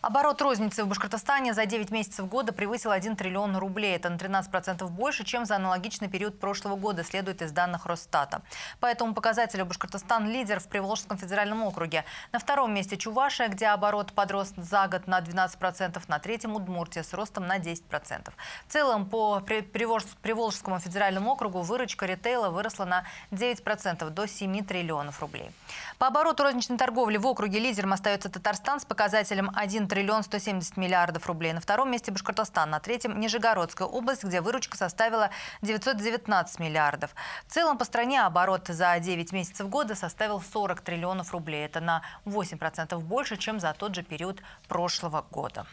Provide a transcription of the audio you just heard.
Оборот розницы в Башкортостане за 9 месяцев года превысил 1 триллион рублей. Это на 13% больше, чем за аналогичный период прошлого года, следует из данных Росстата. По этому показателю Башкортостан лидер в Приволжском федеральном округе. На втором месте Чувашия, где оборот подрос за год на 12%, на третьем Удмуртия с ростом на 10%. В целом по Приволжскому федеральному округу выручка ритейла выросла на 9% до 7 триллионов рублей. По обороту розничной торговли в округе лидером остается Татарстан с показателем 1 1 триллион 170 миллиардов рублей. На втором месте Башкортостан, на третьем – Нижегородская область, где выручка составила 919 миллиардов. В целом по стране оборот за 9 месяцев года составил 40 триллионов рублей. Это на 8% больше, чем за тот же период прошлого года.